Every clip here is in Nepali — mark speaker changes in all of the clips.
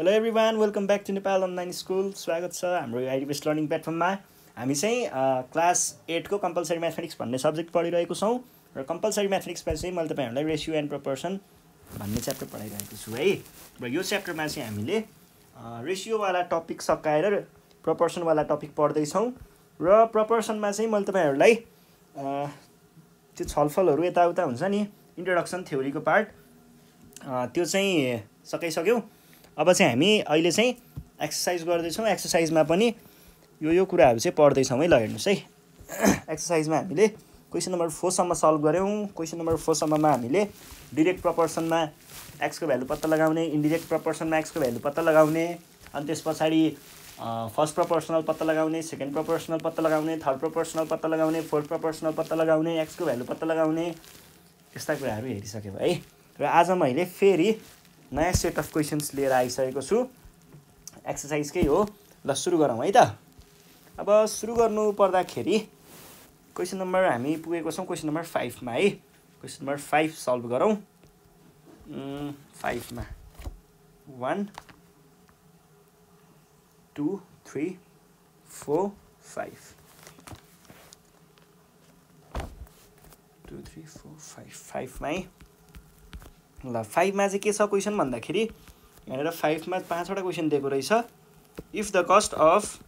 Speaker 1: hello everyone welcome back to Nepal online school स्वागत छ हाम्रो यो बेस्ट लर्निङ प्लेटफर्ममा हामी चाहिँ क्लास एटको कम्पलसरी म्याथमेटिक्स भन्ने सब्जेक्ट पढिरहेको छौँ र कम्पलसरी म्याथमेटिक्समा चाहिँ मैले तपाईँहरूलाई रेसियो एन्ड प्रपोर्सन भन्ने च्याप्टर पढाइरहेको छु है र यो च्याप्टरमा चाहिँ हामीले रेसियोवाला टपिक सकाएर प्रपोर्सनवाला टपिक पढ्दैछौँ र प्रपोर्सनमा चाहिँ मैले तपाईँहरूलाई त्यो छलफलहरू यताउता हुन्छ नि इन्ट्रोडक्सन थ्योरीको पार्ट त्यो चाहिँ सकाइसक्यौँ अब चाहिँ हामी अहिले चाहिँ एक्सर्साइज गर्दैछौँ एक्सर्साइजमा पनि यो यो कुराहरू चाहिँ पढ्दैछौँ है ल हेर्नुहोस् है एक्सर्साइजमा हामीले क्वेसन नम्बर फोरसम्म सल्भ गऱ्यौँ क्वेसन नम्बर फोरसम्ममा हामीले डिरेक्ट प्रपोर्सनमा एक्सको भ्यालु पत्ता लगाउने इन्डिरेक्ट प्रपोर्सनमा एक्सको भ्यालु पत्ता लगाउने अनि त्यस पछाडि फर्स्ट प्रपोर्सनल पत्ता लगाउने सेकेन्ड प्रपोर्सनल पत्ता लगाउने थर्ड प्रपोर्सनल पत्ता लगाउने फोर्थ प्रपोर्सनल पत्ता लगाउने एक्सको भ्यालु पत्ता लगाउने यस्ता कुराहरू हेरिसक्यौँ है र आज मैले फेरि नयाँ सेट अफ क्वेसन्स लिएर आइसकेको छु एक्सर्साइजकै हो ल सुरु गरौँ है त अब सुरु गर्नु पर्दाखेरि क्वेसन नम्बर हामी पुगेको छौँ क्वेसन नम्बर फाइभमा है क्वेसन नम्बर फाइभ सल्भ गरौँ फाइभमा one two three four five two three four five फाइभमा है ल फाइभमा चाहिँ के छ क्वेसन भन्दाखेरि यहाँनिर फाइभमा पाँचवटा क्वेसन दिएको रहेछ if the cost of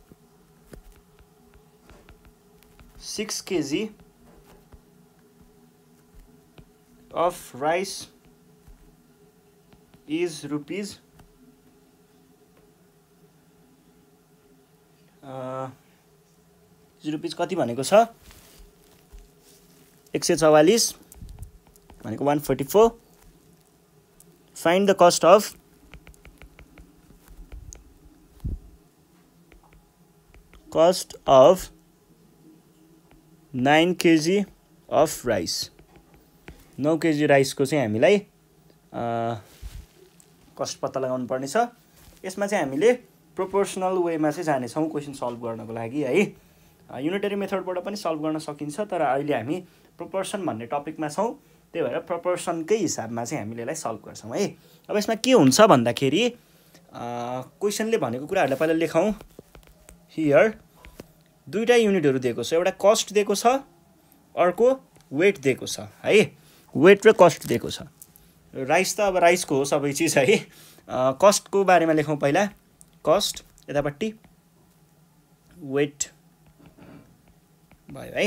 Speaker 1: six KG of rice is rupees rupees कति भनेको छ एक सय चौवालिस भनेको one forty four find the cost of cost of 9 KG of rice नौ केजी राइसको चाहिँ हामीलाई कस्ट पत्ता लगाउनु पर्ने छ यसमा चाहिँ हामीले प्रोपोर्सनल वेमा चाहिँ जानेछौँ क्वेसन सल्भ गर्नको लागि है युनिटरी मेथडबाट पनि सल्भ गर्न सकिन्छ तर अहिले हामी प्रोपोर्सन भन्ने टपिकमा छौँ त्यही भएर प्रपोर्सनकै हिसाबमा चाहिँ हामीले यसलाई सल्भ गर्छौँ है अब यसमा के हुन्छ भन्दाखेरि क्वेसनले भनेको कुराहरूलाई पहिला लेखौँ हियर दुईवटा युनिटहरू दिएको छ एउटा कस्ट दिएको छ अर्को वेट दिएको छ है वेट र कस्ट दिएको छ राइस त अब राइसको हो सबै चिज है कस्टको बारेमा लेखौँ पहिला कस्ट यतापट्टि वेट भयो है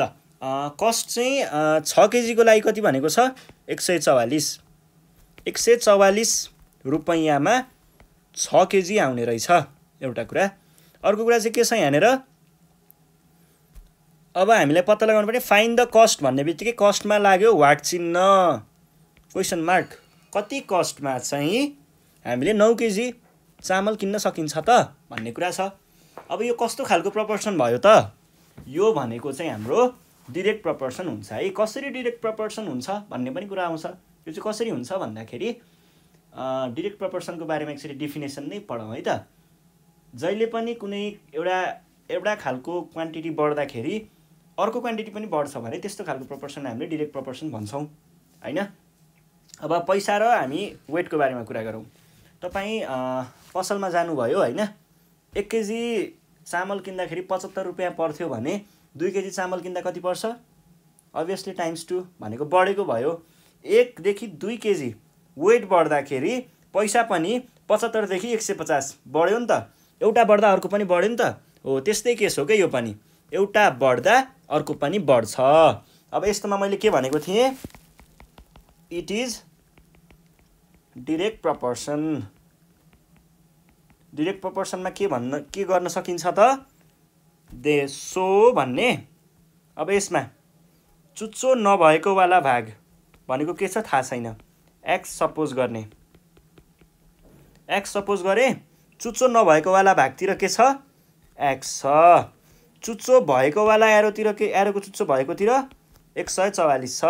Speaker 1: ल कस्ट चाहिँ छ केजीको लागि कति भनेको छ एक सय चौवालिस एक सय चौवालिस रुपैयाँमा छ केजी आउने रहेछ एउटा कुरा अर्को कुरा चाहिँ के छ यहाँनिर अब हामीलाई पत्ता लगाउनु पर्ने फाइन द कस्ट भन्ने बित्तिकै कस्टमा लाग्यो वाट चिन्ह क्वेसन मार्क कति कस्टमा चाहिँ हामीले नौ केजी चामल किन्न सकिन्छ त भन्ने कुरा छ अब यो कस्तो खालको प्रपोर्सन भयो त यो भनेको चाहिँ हाम्रो डिरेक्ट प्रपोर्सन हुन्छ है कसरी डिरेक्ट प्रपोर्सन हुन्छ भन्ने पनि कुरा आउँछ यो चाहिँ कसरी हुन्छ भन्दाखेरि डिरेक्ट प्रपोर्सनको बारेमा एकचोटि डिफिनेसन नै पढौँ है त जहिले पनि कुनै एउटा एउटा खालको क्वान्टिटी बढ्दाखेरि अर्को क्वान्टिटी पनि बढ्छ भने त्यस्तो खालको प्रपर्सन हामीले डिरेक्ट प्रपोर्सन भन्छौँ होइन अब पैसा र हामी वेटको बारेमा कुरा गरौँ तपाईँ पसलमा जानुभयो होइन एक केजी चामल किन्दाखेरि पचहत्तर रुपियाँ पर्थ्यो भने दुई केजी चामल किन्दा कति पर्छ अभियसली टाइम्स टू भनेको बढेको भयो एकदेखि दुई केजी वेट बढ्दाखेरि पैसा पनि पचहत्तरदेखि एक सय पचास बढ्यो नि त एउटा बढ्दा अर्को पनि बढ्यो नि त हो त्यस्तै केस हो क्या यो पनि एउटा बढ्दा अर्को पनि बढ्छ अब यस्तोमा मैले के भनेको थिएँ it is direct proportion direct प्रपोर्सनमा के भन्न के गर्न सकिन्छ त दे सो भन्ने अब यसमा चुच्चो नभएको वाला भाग भनेको के छ थाहा छैन एक्स सपोज गर्ने एक्स सपोज गरे चुच्चो नभएकोवाला भागतिर के छ एक्स छ चुच्चो भएको भएकोवाला एरोतिर के एरोको चुच्चो भएकोतिर एक सय चौवालिस छ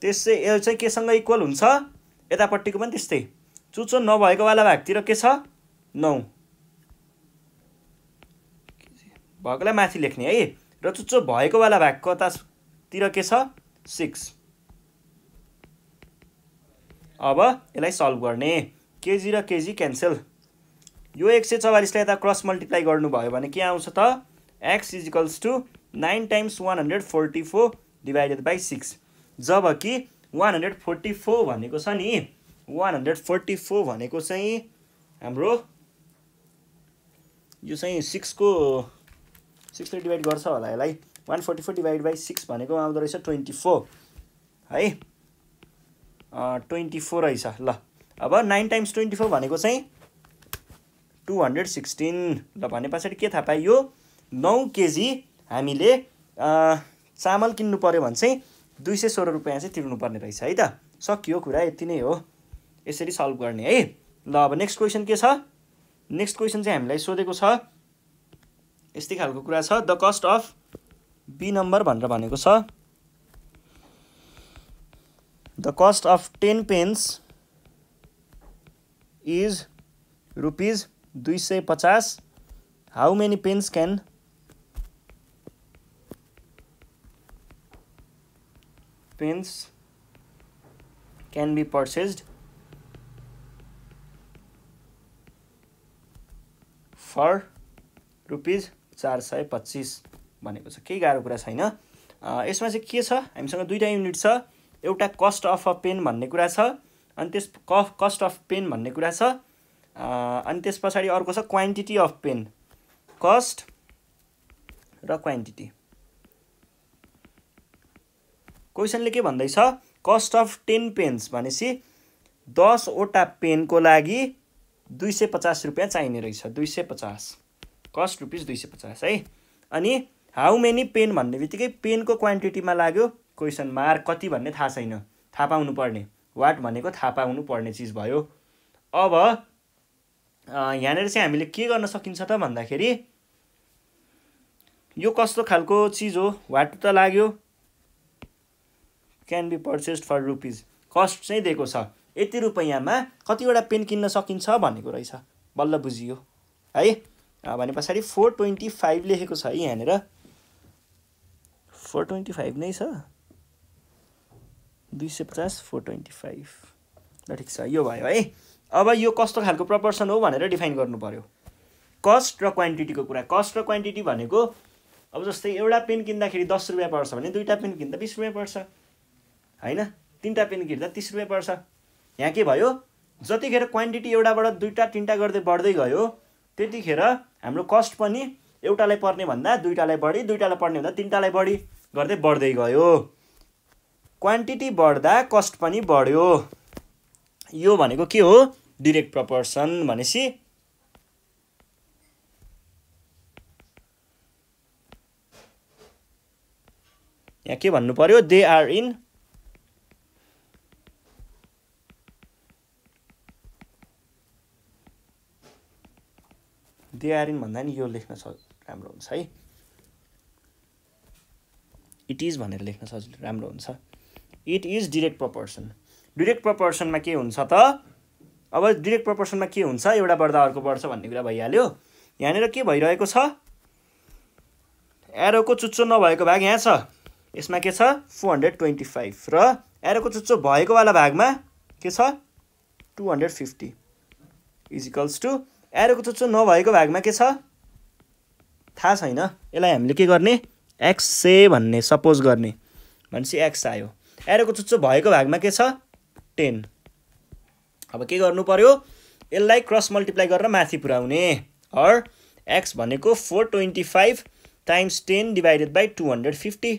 Speaker 1: त्यसै यो चाहिँ केसँग इक्वल हुन्छ यतापट्टिको पनि त्यस्तै चुच्चो नभएकोवाला भागतिर के छ नौ भएकोलाई माथि लेख्ने है र चुच्चो भएकोवाला भाग कतातिर के छ सिक्स अब यसलाई सल्भ गर्ने केजी र केजी क्यान्सल यो एक सय चौवालिसलाई यता क्रस मल्टिप्लाई गर्नुभयो भने के आउँछ त X equals to nine times one hundred forty four divided by six जब कि वान हन्ड्रेड फोर्टी फोर भनेको छ नि वान हन्ड्रेड फोर्टी फोर भनेको चाहिँ हाम्रो यो चाहिँ सिक्सको सिक्सले डिभाइड गर्छ होला यसलाई one forty four divide by six भनेको आउँदो रहेछ ट्वेन्टी फोर है ट्वेन्टी फोर रहेछ ल अब नाइन टाइम्स ट्वेन्टी फोर भनेको चाहिँ टु हन्ड्रेड सिक्सटिन ल भने पछाडि के थाहा पाइयो नौ केजी हामीले चामल किन्नु पऱ्यो भने चाहिँ दुई सय सोह्र रुपियाँ चाहिँ तिर्नुपर्ने रहेछ है त सकियो कुरा यति नै हो यसरी सल्भ गर्ने है ल अब नेक्स्ट क्वेसन के छ नेक्स्ट क्वेसन चाहिँ हामीलाई सोधेको छ यस्तै खालको कुरा छ the cost of B number भनेर भनेको छ the cost of ten pens is rupees दुई सय पचास how many pens can pens can be purchased for rupees चार सय पच्चिस भनेको छ केही गाह्रो कुरा छैन यसमा चाहिँ के छ हामीसँग दुईवटा युनिट छ एउटा कस्ट अफ अ पेन भन्ने कुरा छ अनि त्यस कफ कस्ट अफ पेन भन्ने कुरा छ अनि त्यस पछाडि अर्को छ क्वान्टिटी अफ पेन कस्ट र क्वान्टिटी क्वेसनले के भन्दैछ कस्ट अफ टेन पेन्स भनेपछि दसवटा पेनको लागि दुई सय पचास रुपियाँ चाहिने रहेछ दुई सय पचास कस्ट रुपिस दुई सय पचास है अनि हाउ मेनी पेन भन्ने बित्तिकै पेनको क्वान्टिटीमा लाग्यो क्वेसन मार्क कति भन्ने थाहा छैन थाहा पाउनु पर्ने वाट भनेको थाहा पाउनु पर्ने चिज भयो अब यहाँनिर चाहिँ हामीले के गर्न सकिन्छ त भन्दाखेरि यो कस्तो खालको चिज हो वाट त लाग्यो can be purchased for rupees cost चाहिँ दिएको छ यति रुपियाँमा कतिवटा पेन किन्न सकिन्छ भनेको रहेछ बल्ल बुझियो है भने पछाडि फोर ट्वेन्टी फाइभ लेखेको छ है यहाँनिर फोर ट्वेन्टी फाइभ नै छ दुई सय पचास फोर ट्वेन्टी फाइभ ल ठिक छ यो भयो है अब यो कस्तो खालको प्रपोर्सन हो भनेर डिफाइन गर्नु पऱ्यो कस्ट र क्वान्टिटीको कुरा कस्ट र क्वान्टिटी भनेको अब जस्तै एउटा पेन किन्दाखेरि दस रुपियाँ पर्छ भने दुईवटा पेन किन्दा बिस रुपियाँ पर्छ होइन तिनवटा पेन किन्दा तिस रुपियाँ पर्छ यहाँ के भयो जतिखेर क्वान्टिटी एउटाबाट दुईवटा तिनवटा गर्दै बढ्दै गयो त्यतिखेर हाम्रो कस्ट पनि एउटालाई पर्ने भन्दा दुइटालाई बढी दुइटालाई पर्ने भन्दा तिनवटालाई बढी गर्दै बढ्दै गयो क्वान्टिटी बढ्दा कस्ट पनि बढ्यो यो भनेको के हो डिरेक्ट प्रपोर्सन भनेपछि यहाँ के भन्नु पर्यो they are in they are in भन्दा नि यो लेख्न स राम्रो हुन्छ है इट इज भनेर लेख्न सजिलो राम्रो हुन्छ it is direct proportion direct प्रपर्सनमा के हुन्छ त अब डिरेक्ट प्रपर्सनमा के हुन्छ एउटा बढ्दा अर्को बढ्छ भन्ने कुरा भइहाल्यो यहाँनिर के भइरहेको छ एरोको चुच्चो नभएको भाग यहाँ छ यसमा के छ फोर हन्ड्रेड ट्वेन्टी फाइभ र एरोको चुच्चो भएकोवाला भागमा के छ two hundred fifty equals to एरोको चुच्चो नभएको भागमा के छ थाहा छैन यसलाई हामीले के गर्ने एक्स से भन्ने सपोज गर्ने भनेपछि एक्स आयो एरोको चुच्चो भएको भागमा के छ टेन अब के गर्नु पऱ्यो यसलाई क्रस मल्टिप्लाई गरेर माथि पुऱ्याउने हर एक्स भनेको four twenty five times ten divided by two hundred fifty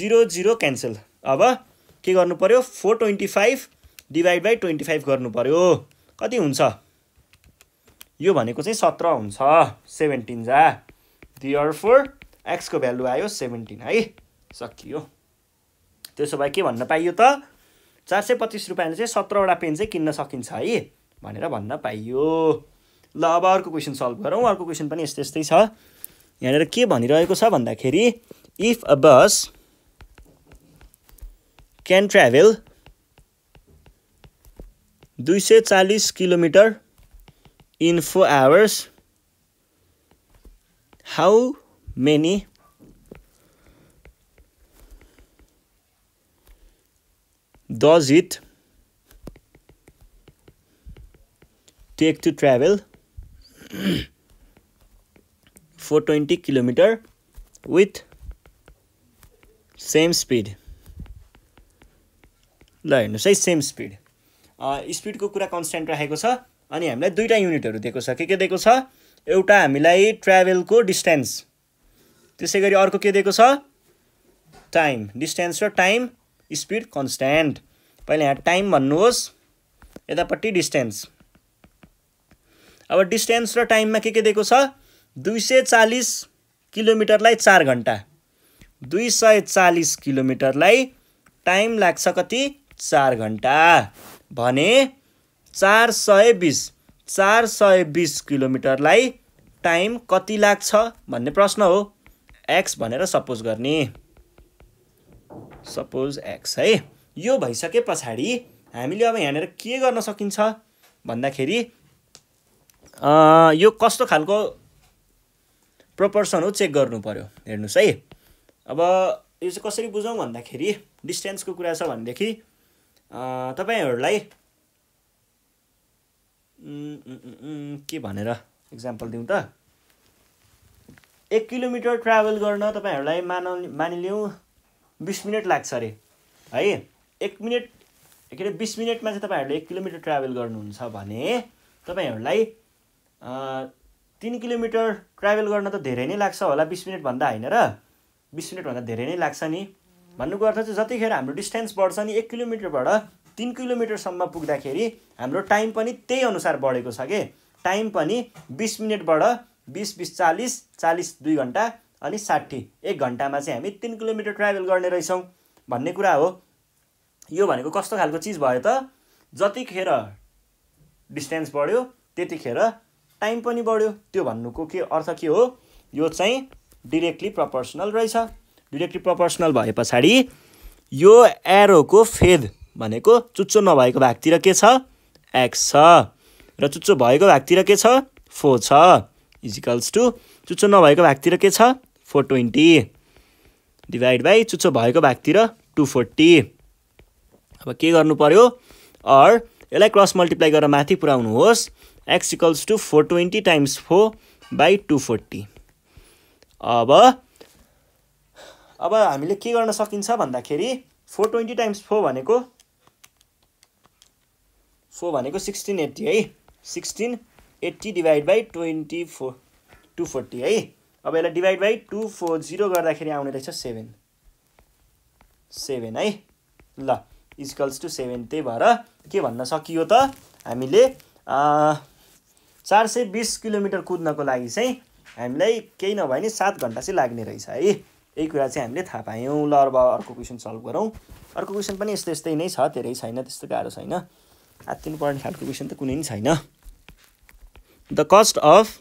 Speaker 1: zero zero cancel अब के गर्नु पऱ्यो four twenty five divide by twenty five गर्नु पऱ्यो कति हुन्छ यो भनेको चाहिँ सत्र हुन्छ सेभेन्टिन जा दियर फोर एक्सको भ्यालु आयो सेभेन्टिन है सकियो त्यसो भए के भन्न पाइयो त चार सय पच्चिस रुपियाँले चाहिँ सत्रवटा पेन चाहिँ किन्न सकिन्छ है भनेर भन्न पाइयो ल अब अर्को क्वेसन सल्भ गरौँ अर्को क्वेसन पनि यस्तै यस्तै छ यहाँनिर के भनिरहेको छ भन्दाखेरि if a bus can travel दुई सय चालिस kilometre in four hours how many does it take to travel for 20 kilometer with same speed ल हेर्नुहोस् है सेम स्पिड स्पिडको कुरा कन्सटेन्ट राखेको छ अनि हामीलाई दुईवटा युनिटहरू दिएको छ के के दिएको छ एउटा हामीलाई ट्राभलको डिस्टेन्स त्यसै गरी अर्को के दिएको छ टाइम डिस्टेन्स र टाइम स्पिड कन्सट्यान्ट पहिला यहाँ टाइम भन्नुहोस् यतापट्टि डिस्टेन्स अब डिस्टेन्स र टाइममा के के दिएको छ दुई सय चालिस किलोमिटरलाई चार घन्टा दुई सय चालिस किलोमिटरलाई टाइम लाग्छ कति चार घन्टा भने चार सय बिस चार सय बिस किलोमिटरलाई टाइम कति लाग्छ भन्ने प्रश्न हो एक्स भनेर सपोज गर्ने सपोज एक्स है यो भइसके पछाडि हामीले अब यहाँनिर के गर्न सकिन्छ भन्दाखेरि यो कस्तो खालको प्रोपोर्सन हो चेक गर्नु पऱ्यो हेर्नुहोस् है अब यो चाहिँ कसरी बुझौँ भन्दाखेरि डिस्टेन्सको कुरा छ भनेदेखि तपाईँहरूलाई के भनेर इक्जाम्पल दिउँ त एक किलोमिटर ट्राभल गर्न तपाईँहरूलाई मान मानिलिउँ बिस मिनट लाग्छ अरे है एक मिनट के अरे बिस मिनटमा चाहिँ तपाईँहरूले एक किलोमिटर ट्राभल गर्नुहुन्छ भने तपाईँहरूलाई तिन किलोमिटर ट्राभल गर्न त धेरै नै लाग्छ होला बिस मिनटभन्दा होइन र बिस मिनटभन्दा धेरै नै लाग्छ नि भन्नुको अर्थ चाहिँ जतिखेर हाम्रो डिस्टेन्स बढ्छ नि एक किलोमिटरबाट तिन किलोमिटरसम्म पुग्दाखेरि हाम्रो टाइम पनि त्यही अनुसार बढेको छ कि टाइम पनि बिस मिनटबाट बिस बिस चालिस चालिस दुई घन्टा अनि साठी एक घन्टामा चाहिँ हामी तिन किलोमिटर ट्राभल गर्ने रहेछौँ भन्ने कुरा हो यो भनेको कस्तो खालको चिज भयो त जतिखेर डिस्टेन्स बढ्यो त्यतिखेर टाइम पनि बढ्यो त्यो भन्नुको के अर्थ के हो यो चाहिँ डिरेक्टली प्रपर्सनल रहेछ डिरेक्टली प्रपर्सनल भए पछाडि यो एरोको फेद भनेको चुच्चो नभएको भागतिर के छ एक्स छ र चुच्चो भएको भागतिर के छ फोर छ इजिकल्स टु चुच्चो नभएको भागतिर के छ फोर ट्वेन्टी डिभाइड बाई चुच्चो भएको भागतिर टु फोर्टी अब के गर्नु पऱ्यो अर यसलाई क्रस मल्टिप्लाई गरेर माथि पुऱ्याउनुहोस् X equals to four twenty times four by two forty अब अब हामीले के गर्न सकिन्छ भन्दाखेरि फोर ट्वेन्टी टाइम्स फोर भनेको फोर भनेको सिक्सटिन एट्टी है sixteen eighty divide by twenty four two forty है अब यसलाई divide by two four zero गर्दाखेरि आउने रहेछ सेभेन सेभेन है ल इजकल्स टु सेभेन त्यही भएर के भन्न सकियो त हामीले चार सय बिस किलोमिटर कुद्नको लागि चाहिँ हामीलाई केही नभए नि सात घन्टा चाहिँ लाग्ने रहेछ है यही कुरा चाहिँ हामीले थाहा पायौँ ल अब अर्को क्वेसन सल्भ गरौँ अर्को क्वेसन पनि यस्तो यस्तै नै छ धेरै छैन त्यस्तो गाह्रो छैन आत्तिनुपर्ने खालको क्वेसन त कुनै पनि छैन the cost of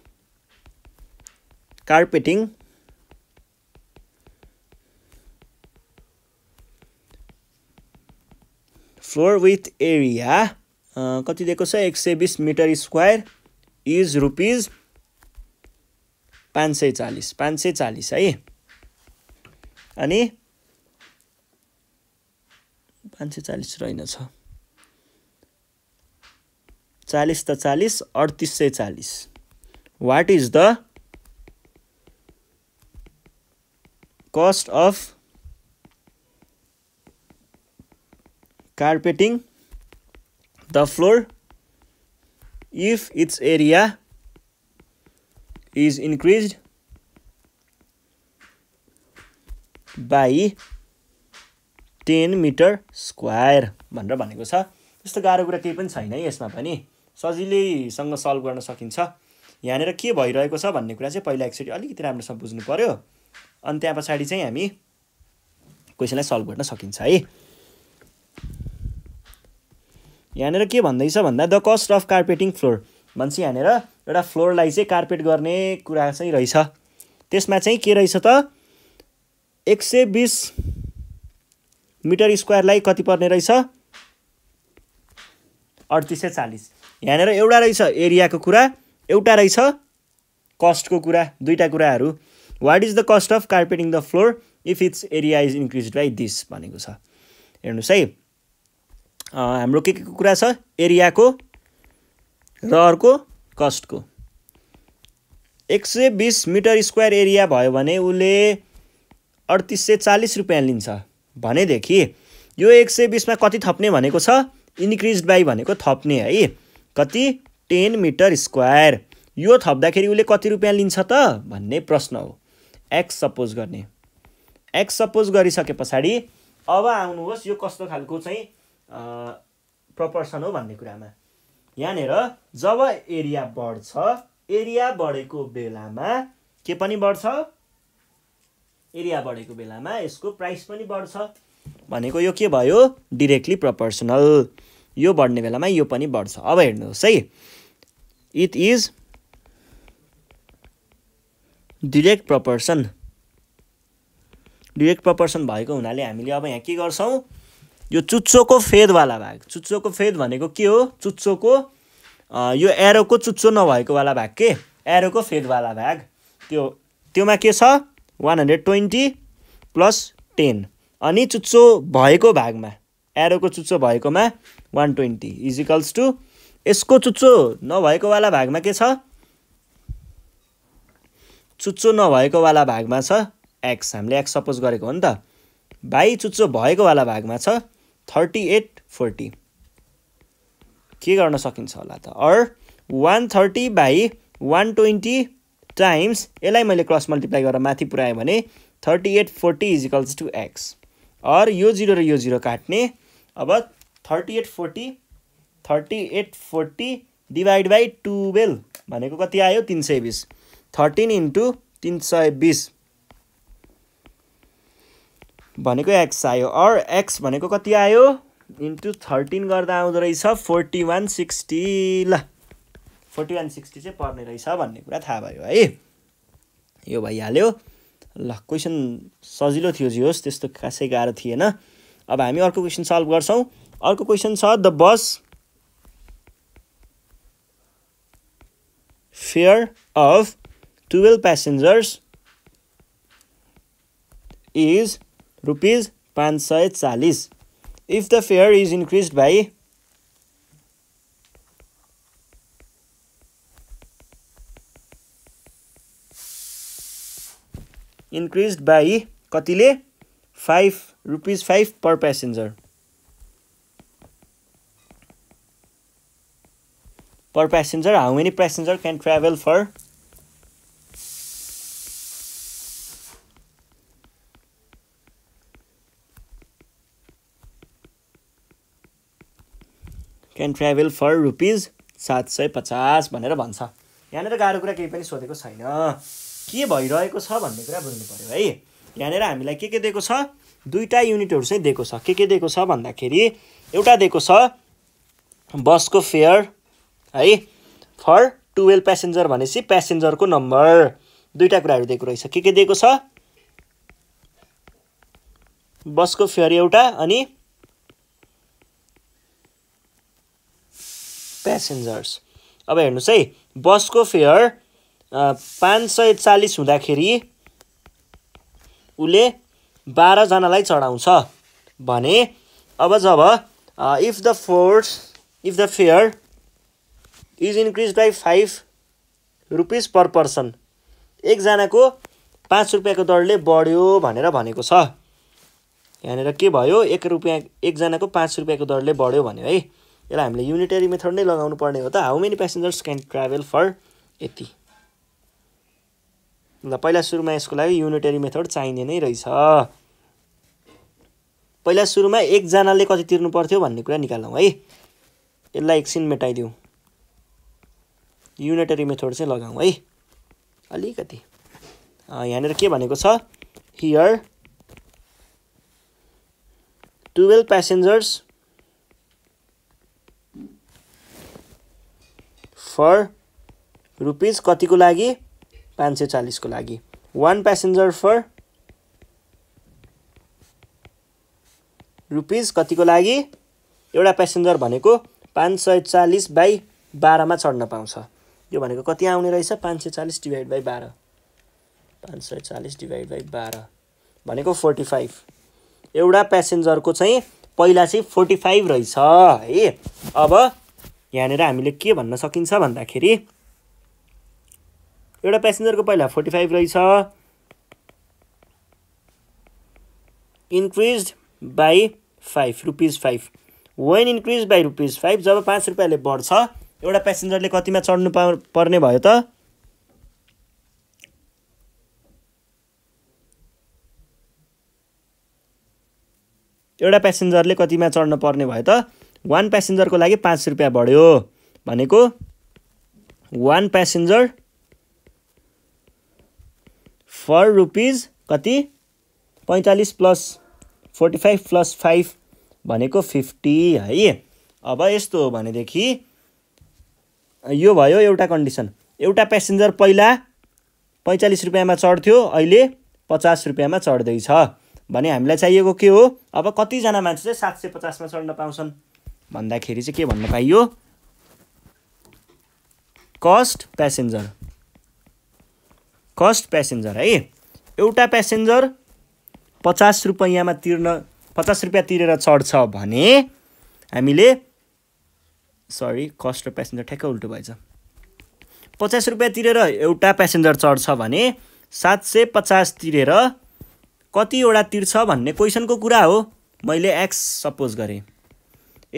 Speaker 1: carpeting floor with area कति दिएको छ एक सय बिस मिटर स्क्वायर इज रुपिज पाँच सय चालिस पाँच सय चालिस है अनि पाँच सय चालिस रहेनछ चालिस त चालिस अडतिस सय चालिस what is the cost of carpeting the floor if its area is increase by ten metre square भनेर भनेको छ त्यस्तो गाह्रो कुरा केही पनि छैन है यसमा पनि सजिलैसँग सल्भ गर्न सकिन्छ यहाँनिर के भइरहेको छ भन्ने कुरा चाहिँ पहिला एकचोटि अलिकति राम्रोसँग बुझ्नु पऱ्यो अनि त्यहाँ पछाडि चाहिँ हामी क्वेसनलाई सल्भ गर्न सकिन्छ है यहाँनिर के भन्दैछ भन्दा the cost of carpeting floor भन्छ यहाँनिर एउटा फ्लोरलाई चाहिँ कार्पेट गर्ने कुरा चाहिँ रहेछ त्यसमा चाहिँ के रहेछ त एक सय बिस मिटर स्क्वायरलाई कति पर्ने रहेछ अडतिस सय चालिस यहाँनिर एउटा रहेछ एरियाको कुरा एउटा रहेछ कस्टको कुरा दुईवटा कुराहरू what is the cost of carpeting the floor if its area is increase by this भनेको छ हेर्नुहोस् है हाम्रो के के कुरा छ एरियाको र अर्को कस्टको एक सय बिस मिटर स्क्वायर एरिया भयो भने उसले अडतिस सय चालिस रुपियाँ लिन्छ भनेदेखि यो एक सय बिसमा कति थप्ने भनेको छ इन्क्रिज बाई भनेको थप्ने है कति टेन मिटर स्क्वायर यो थप्दाखेरि उसले कति रुपियाँ लिन्छ त भन्ने प्रश्न हो एक्स सपोज गर्ने एक्स सपोज गरिसके पछाडि अब आउनुहोस् यो कस्तो खालको चाहिँ प्रपर्सन हो भन्ने कुरामा यहाँनिर जब एरिया बढ्छ एरिया बढेको बेलामा के पनि बढ्छ एरिया बढेको बेलामा यसको प्राइस पनि बढ्छ भनेको यो के भयो डिरेक्टली प्रपर्सनल यो बढ्ने बेलामा यो पनि बढ्छ अब हेर्नुहोस् है it is direct proportion direct proportion भएको हुनाले हामीले अब यहाँ के गर्छौँ यो चुच्चोको फेदवाला भाग चुच्चोको फेद भनेको के हो चुच्चोको यो एरोको चुच्चो नभएकोवाला भाग के एरोको फेदवाला भाग त्यो त्योमा के छ one hundred twenty plus ten अनि चुच्चो भएको भागमा एरोको चुच्चो भएकोमा वान ट्वेन्टी इजिकल्स टु यसको चुच्चो नभएकोवाला भागमा के छ चुच्चो नभएकोवाला भागमा छ एक्स हामीले एक्स सपोज गरेको हो नि त भाइ चुच्चो भएकोवाला भागमा छ थर्टी एट फोर्टी के गर्न सकिन्छ होला त or one thirty by one twenty times यसलाई मैले क्रस मल्टिप्लाई गरेर माथि पुऱ्याएँ भने thirty eight forty equals to X or यो जिरो र यो जिरो काट्ने अब thirty eight forty thirty eight forty divide by twelve भनेको कति आयो तिन सय बिस थर्टिन इन्टु तिन सय बिस भनेको एक्स आयो अर एक्स भनेको कति आयो इन्टु थर्टिन गर्दा आउँदो रहेछ फोर्टी वान सिक्सटी ल फोर्टी वान सिक्सटी चाहिँ पर्ने रहेछ भन्ने कुरा थाहा भयो है यो भइहाल्यो ल क्वेसन सजिलो थियो जे होस् त्यस्तो खासै गाह्रो थिएन अब हामी अर्को क्वेसन सल्भ गर्छौँ अर्को क्वेसन छ the bus fare of twelve passengers is rupees पाँच सय चालिस if the fare is increase by increase by कतिले five rupees five per passenger per passenger how many passenger can travel for can travel for rupees सात सय पचास भनेर भन्छ यहाँनिर गाह्रो कुरा केही पनि सोधेको छैन के भइरहेको छ भन्ने कुरा बुझ्नु पऱ्यो है यहाँनिर हामीलाई के के दिएको छ दुईवटा युनिटहरू चाहिँ दिएको छ के के दिएको छ भन्दाखेरि एउटा दिएको छ बसको फेयर है फर टुवेल्भ प्यासेन्जर भनेपछि प्यासेन्जरको नम्बर दुईवटा कुराहरू दिएको रहेछ के के दिएको छ बसको फेयर एउटा अनि प्यासेन्जर्स अब हेर्नुहोस् है बसको फेयर पाँच सय चालिस हुँदाखेरि उसले बाह्रजनालाई चढाउँछ भने अब जब if the force if the fare is increase by five rupees per person एकजनाको पाँच रुपियाँको दरले बढ्यो भनेर भनेको छ यहाँनिर के भयो एक रुपियाँ एकजनाको पाँच रुपियाँको दरले बढ्यो भन्यो है यसलाई हामीले युनिटरी मेथड नै लगाउनु पर्ने हो त how many passengers can travel for यति अन्त पहिला सुरुमा यसको लागि युनिटरी मेथड चाहिने नै रहेछ पहिला सुरुमा एकजनाले कति तिर्नु पर्थ्यो भन्ने कुरा निकालौँ है यसलाई एकछिन मेटाइदिउँ युनिटरी मेथड चाहिँ लगाउँ है अलिकति यहाँनिर के भनेको छ here twelve passengers for rupees कतिको लागि पाँच सय चालिसको लागि वान प्यासेन्जर फर रुपिज कतिको लागि एउटा प्यासेन्जर भनेको पाँच सय चालिस बाई बाह्रमा चढ्न पाउँछ यो भनेको कति आउने रहेछ पाँच सय चालिस डिभाइड बाई बाह्र पाँच सय चालिस डिभाइड बाई बाह्र भनेको फोर्टी फाइभ एउटा प्यासेन्जरको चाहिँ पहिला चाहिँ फोर्टी फाइभ रहेछ है अब यहाँनिर हामीले के भन्न सकिन्छ भन्दाखेरि एउटा प्यासेन्जरको पहिला फोर्टी फाइभ रहेछ increase by five rupees five when increase by rupees five जब पाँच रुपियाँले बढ्छ एउटा प्यासेन्जरले कतिमा चढ्नु पा पर्ने भयो त एउटा प्यासेन्जरले कतिमा चढ्नु पर्ने भयो त वान प्यासेन्जरको लागि पाँच रुपियाँ बढ्यो भनेको वान प्यासेन्जर फर रुपिज कति पैँतालिस plus forty five plus five भनेको फिफ्टी है अब यस्तो हो भनेदेखि यो भयो एउटा कन्डिसन एउटा पेसेन्जर पहिला पैँचालिस रुपियाँमा चढ्थ्यो अहिले पचास रुपियाँमा चढ्दैछ भने हामीलाई चाहिएको के हो अब कतिजना मान्छे चाहिँ सात सय पचासमा चढ्न पाउँछन् भन्दाखेरि चाहिँ के भन्न पाइयो कस्ट पेसेन्जर कस्ट पेसेन्जर है एउटा पेसेन्जर पचास रुपियाँमा तिर्न पचास रुपियाँ तिरेर चढ्छ भने हामीले सरी कस्ट र पेसेन्जर ठ्याक्कै उल्टो भएछ पचास रुपियाँ तिरेर एउटा पेसेन्जर चढ्छ भने सात सय पचास तिरेर कतिवटा तिर्छ भन्ने क्वेसनको कुरा हो मैले एक्स सपोज गरेँ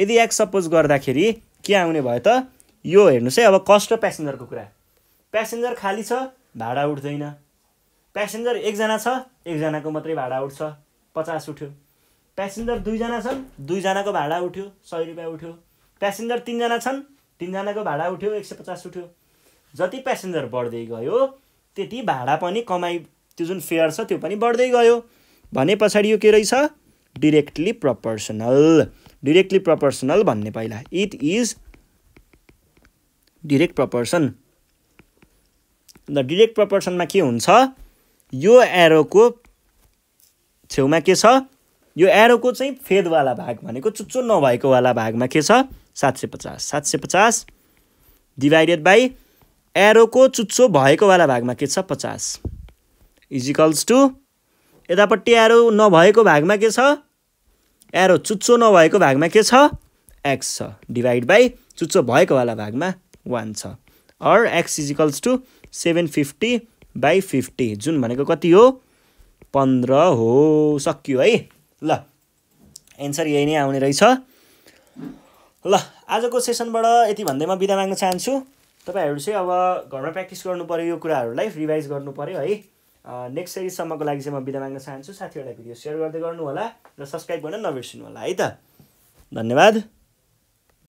Speaker 1: यदि एक्स सपोज गर्दाखेरि के आउने भयो त यो हेर्नुहोस् है अब कस्ट र पेसेन्जरको कुरा पेसेन्जर खाली छ भाडा उठ्दैन प्यासेन्जर एकजना छ एकजनाको मात्रै भाडा उठ्छ पचास उठ्यो प्यासेन्जर दुईजना छन् दुईजनाको भाडा उठ्यो सय रुपियाँ उठ्यो प्यासेन्जर तिनजना छन् तिनजनाको भाडा उठ्यो एक सय पचास उठ्यो जति प्यासेन्जर बढ्दै गयो त्यति भाडा पनि कमाइ त्यो जुन फेयर छ त्यो पनि बढ्दै गयो भने पछाडि यो के रहेछ डिरेक्टली प्रपर्सनल डिरेक्टली प्रपर्सनल भन्ने पहिला इट इज डिरेक्ट प्रपर्सन अन्त डिरेक्ट प्रपोर्सनमा के हुन्छ यो एरोको छेउमा के छ यो एरोको चाहिँ फेदवाला भाग भनेको चुच्चो नभएकोवाला भागमा के छ सात सय पचास सात सय पचास डिभाइडेड बाई एरोको चुच्चो भएकोवाला भागमा के छ पचास इजिकल्स टु यतापट्टि एरो नभएको भागमा के छ एरो चुच्चो नभएको भागमा के छ एक्स छ डिभाइड बाई चुच्चो भएकोवाला भागमा वान छ or X equals to seven fifty by fifty जुन भनेको कति हो पन्ध्र हो सकियो है ल एन्सर यही नै आउने रहेछ ल आजको सेसनबाट यति भन्दै म बिदा माग्न चाहन्छु तपाईँहरू चाहिँ अब घरमा प्र्याक्टिस पऱ्यो यो कुराहरूलाई रिभाइज पऱ्यो है नेक्स्ट सिरिजसम्मको लागि चाहिँ म बिदा माग्न चाहन्छु साथीहरूलाई भिडियो सेयर गर्दै गर्नु होला र सब्सक्राइब गर्न नबिर्सिनु होला है त धन्यवाद